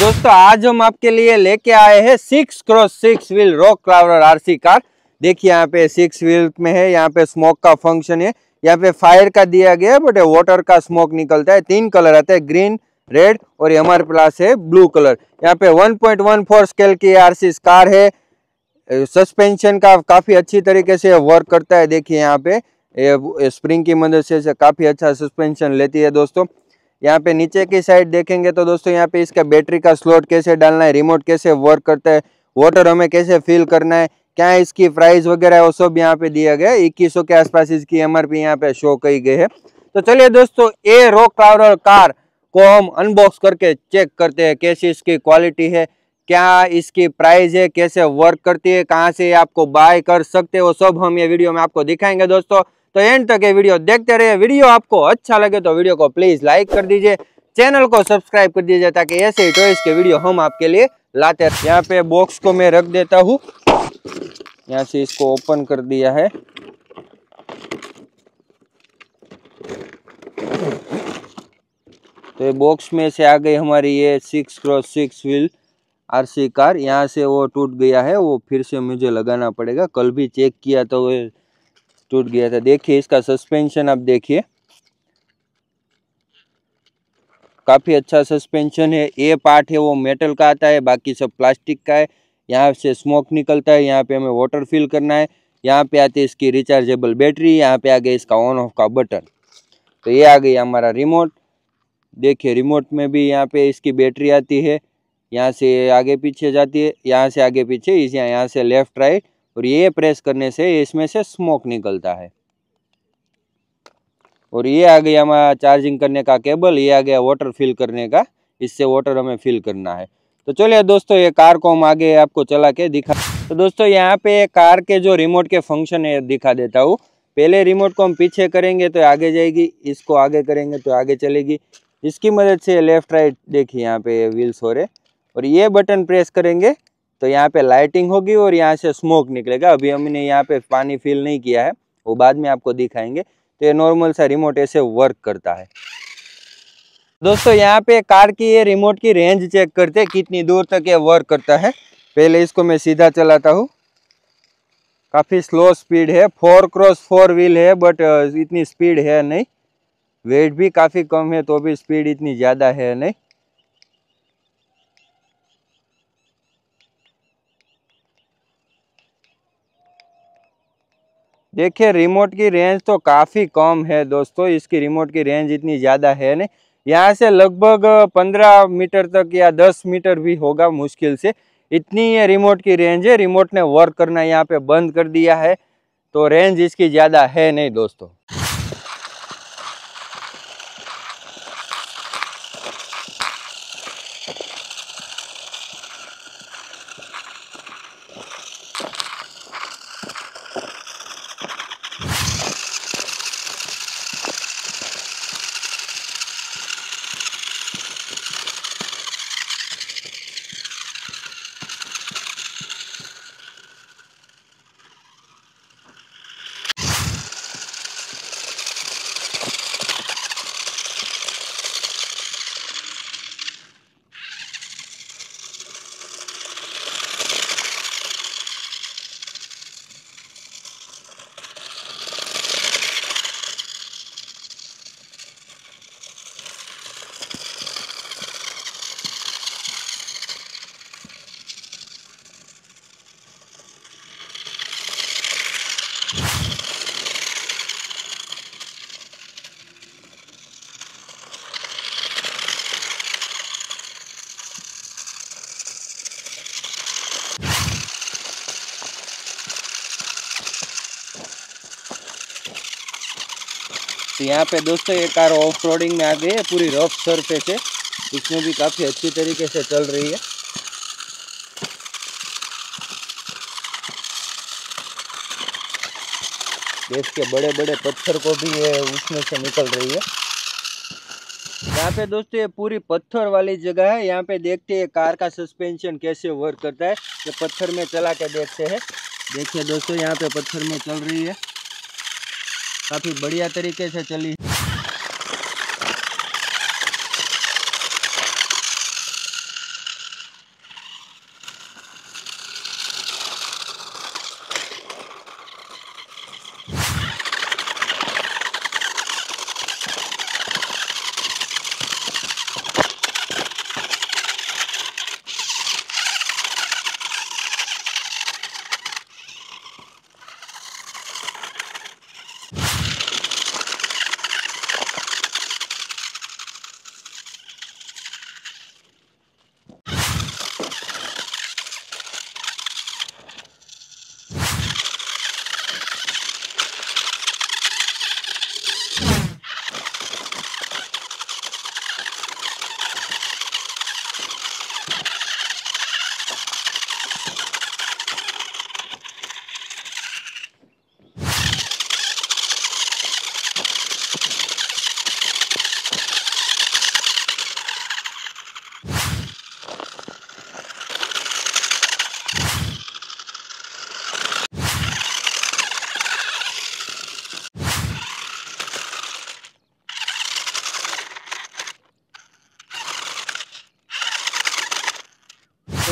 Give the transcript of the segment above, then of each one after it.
दोस्तों आज हम आपके लिए लेके आए हैं six cross six wheel rock crawler RC car देखिए यहाँ पे सिक्स व्हील में है यहाँ पे स्मोक का फंक्शन है यहाँ पे फायर का दिया गया है बट वाटर का स्मोक निकलता है तीन कलर आते हैं ग्रीन रेड और एम आर प्लस है ब्लू कलर यहाँ पे 1.14 स्केल की आरसी कार है सस्पेंशन का काफ़ी अच्छी तरीके से वर्क करता है देखिए यहाँ पे स्प्रिंग की मदद से काफ़ी अच्छा सस्पेंशन लेती है दोस्तों यहाँ पे नीचे की साइड देखेंगे तो दोस्तों यहाँ पे इसका बैटरी का स्लॉट कैसे डालना है रिमोट कैसे वर्क करता है वाटर हमें कैसे फिल करना है क्या इसकी प्राइस वगैरह वो सब यहाँ पे दिया गया इक्कीस के आसपास इसकी एम आर यहाँ पे शो की गई है तो चलिए दोस्तों ए रॉक ट्रावलर कार को हम अनबॉक्स करके चेक करते हैं कैसी इसकी क्वालिटी है क्या इसकी प्राइस है कैसे वर्क करती है कहाँ से आपको बाय कर सकते हो सब हम ये वीडियो में आपको दिखाएंगे दोस्तों तो एंड तक ये वीडियो देखते रहिए वीडियो आपको अच्छा लगे तो वीडियो को प्लीज लाइक कर दीजिए चैनल को सब्सक्राइब कर दीजिए ताकि ऐसे ही टॉयज के वीडियो हम आपके लिए लाते हैं यहाँ पे बॉक्स को मैं रख देता हूँ यहाँ से इसको ओपन कर दिया है तो ये बॉक्स में से आ गई हमारी ये six cross six wheel RC car यहाँ से वो टूट गया है वो फिर से मुझे लगाना पड़ेगा कल भी चेक किया तो टूट गया था देखिए इसका सस्पेंशन आप देखिए काफ़ी अच्छा सस्पेंशन है ये पार्ट है वो मेटल का आता है बाकी सब प्लास्टिक का है यहाँ से स्मोक निकलता है यहाँ पे हमें वाटर फिल करना है यहाँ पे आती है इसकी रिचार्जेबल बैटरी यहाँ पे आ गया इसका ऑन ऑफ का बटन तो ये आ गया हमारा रिमोट देखिए रिमोट में भी यहाँ पे इसकी बैटरी आती है यहाँ से आगे पीछे जाती है यहाँ से आगे पीछे इस यहाँ यहाँ से लेफ्ट राइट और ये प्रेस करने से इसमें से स्मोक निकलता है और ये आ गया हमारा चार्जिंग करने का केबल ये आ गया वाटर फिल करने का इससे वाटर हमें फिल करना है तो चलिए दोस्तों ये कार को हम आगे आपको चला के दिखा तो दोस्तों यहाँ पे कार के जो रिमोट के फंक्शन है दिखा देता हूँ पहले रिमोट को हम पीछे करेंगे तो आगे जाएगी इसको आगे करेंगे तो आगे चलेगी इसकी मदद से लेफ्ट राइट देखिए यहाँ पे व्हील्स हो रहे और ये बटन प्रेस करेंगे तो यहाँ पे लाइटिंग होगी और यहाँ से स्मोक निकलेगा अभी हमने यहाँ पे पानी फिल नहीं किया है वो बाद में आपको दिखाएंगे तो ये नॉर्मल सा रिमोट ऐसे वर्क करता है दोस्तों यहाँ पे कार की ये रिमोट की रेंज चेक करते हैं कितनी दूर तक ये वर्क करता है पहले इसको मैं सीधा चलाता हूँ काफ़ी स्लो स्पीड है फोर क्रॉस फोर व्हील है बट इतनी स्पीड है नहीं वेट भी काफ़ी कम है तो भी स्पीड इतनी ज़्यादा है नहीं देखिए रिमोट की रेंज तो काफ़ी कम है दोस्तों इसकी रिमोट की रेंज इतनी ज़्यादा है नहीं यहाँ से लगभग 15 मीटर तक या 10 मीटर भी होगा मुश्किल से इतनी ये रिमोट की रेंज है रिमोट ने वर्क करना यहाँ पे बंद कर दिया है तो रेंज इसकी ज़्यादा है नहीं दोस्तों तो यहाँ पे दोस्तों ये कार ऑफ रोडिंग में आ गई है पूरी रफ सरफेस है इसमें भी काफ़ी अच्छी तरीके से चल रही है देश के बड़े बड़े पत्थर को भी ये उसमें से निकल रही है यहाँ पे दोस्तों ये पूरी पत्थर वाली जगह है यहाँ पे देखते हैं कार का सस्पेंशन कैसे वर्क करता है ये पत्थर में चला के देखते हैं देखिए दोस्तों यहाँ पे पत्थर में चल रही है काफ़ी बढ़िया तरीके से चली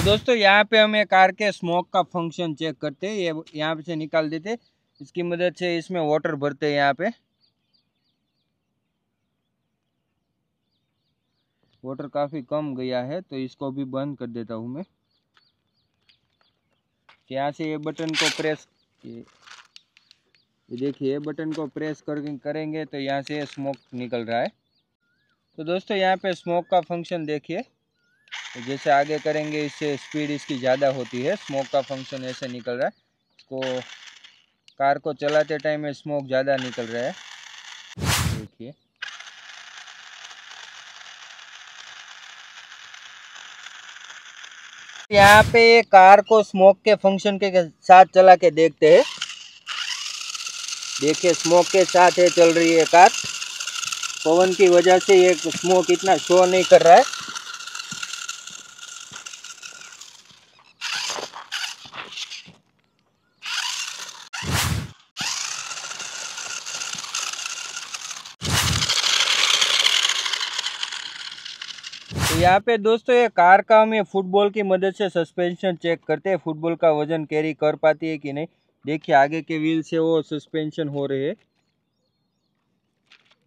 दोस्तों यहाँ पे हम ये कार के स्मोक का फंक्शन चेक करते हैं ये यहाँ पे से निकाल देते इसकी मदद से इसमें वाटर भरते हैं यहाँ पे वाटर काफ़ी कम गया है तो इसको भी बंद कर देता हूँ मैं तो यहाँ से ये बटन को प्रेस ये देखिए बटन को प्रेस कर करेंगे तो यहाँ से स्मोक निकल रहा है तो दोस्तों यहाँ पे स्मोक का फंक्शन देखिए तो जैसे आगे करेंगे इससे स्पीड इसकी ज़्यादा होती है स्मोक का फंक्शन ऐसे निकल रहा है इसको कार को चलाते टाइम में स्मोक ज़्यादा निकल रहा है देखिए यहाँ पे कार को स्मोक के फंक्शन के साथ चला के देखते हैं देखिए स्मोक के साथ ये चल रही है कार पवन की वजह से ये स्मोक इतना शो नहीं कर रहा है यहाँ पे दोस्तों ये कार का हम ये फुटबॉल की मदद से सस्पेंशन चेक करते हैं फुटबॉल का वजन कैरी कर पाती है कि नहीं देखिए आगे के व्हील से वो सस्पेंशन हो रहे है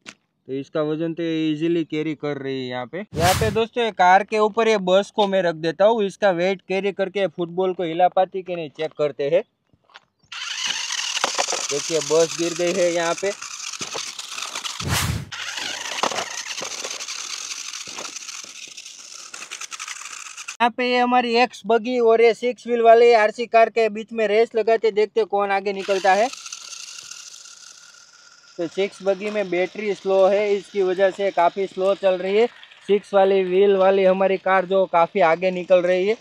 तो इसका वजन तो इजीली कैरी कर रही है यहाँ पे यहाँ पे दोस्तों ये कार के ऊपर ये बस को मैं रख देता हूँ इसका वेट कैरी करके फुटबॉल को हिला पाती कि नहीं चेक करते है देखिए बस गिर गई है यहाँ पे यहाँ पे हमारी एक्स बगी और ये सिक्स व्हील वाले आरसी कार के बीच में रेस लगाते देखते कौन आगे निकलता है तो सिक्स बगी में बैटरी स्लो है इसकी वजह से काफ़ी स्लो चल रही है सिक्स वाली व्हील वाली हमारी कार जो काफ़ी आगे निकल रही है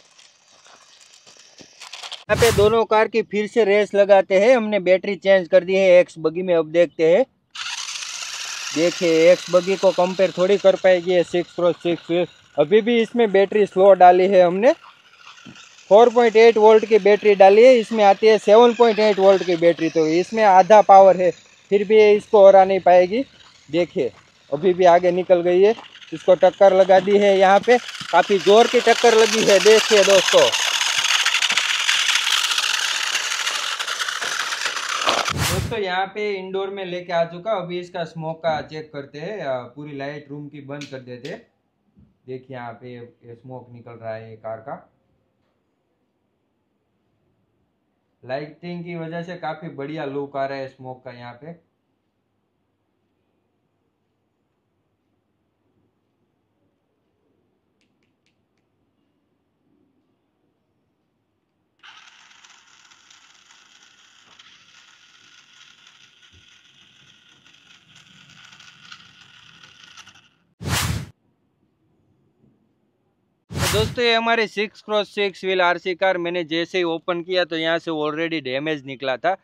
यहाँ पे दोनों कार की फिर से रेस लगाते हैं हमने बैटरी चेंज कर दी है एक्स बगी में अब देखते है देखिए एक्स बगी को कंपेयर थोड़ी कर पाएगी सिक्स प्रो सिक्स अभी भी इसमें बैटरी स्लो डाली है हमने 4.8 वोल्ट की बैटरी डाली है इसमें आती है 7.8 वोल्ट की बैटरी तो इसमें आधा पावर है फिर भी इसको हरा नहीं पाएगी देखिए अभी भी आगे निकल गई है इसको टक्कर लगा दी है यहाँ पे काफ़ी जोर की टक्कर लगी है देखिए दोस्तों दोस्तों यहाँ पे इंडोर में लेके आ चुका अभी इसका स्मोक का चेक करते हैं पूरी लाइट रूम की बंद कर देते हैं देखिए यहाँ पे स्मोक निकल रहा है कार का लाइटिंग की वजह से काफ़ी बढ़िया लुक आ रहा है स्मोक का यहाँ पे दोस्तों ये हमारे six cross six wheel C car मैंने जैसे ही ओपन किया तो यहाँ से ऑलरेडी डैमेज निकला था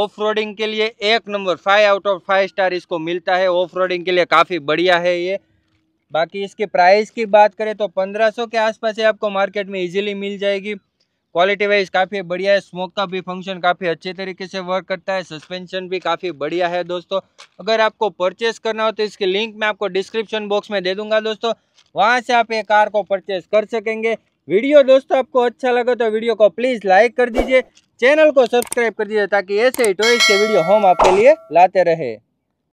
ऑफ रोडिंग के लिए एक number five out of five star इसको मिलता है ऑफ रोडिंग के लिए काफ़ी बढ़िया है ये बाकी इसके प्राइस की बात करें तो 1500 के आसपास ये आपको मार्केट में इजीली मिल जाएगी क्वालिटी वाइज काफ़ी बढ़िया है स्मोक का भी फंक्शन काफ़ी अच्छे तरीके से वर्क करता है सस्पेंशन भी काफ़ी बढ़िया है दोस्तों अगर आपको परचेस करना हो तो इसकी लिंक मैं आपको डिस्क्रिप्शन बॉक्स में दे दूंगा दोस्तों वहाँ से आप ये कार को परचेस कर सकेंगे वीडियो दोस्तों आपको अच्छा लगा तो वीडियो को प्लीज़ लाइक कर दीजिए चैनल को सब्सक्राइब कर दीजिए ताकि ऐसे ही टॉयज के वीडियो हम आपके लिए लाते रहे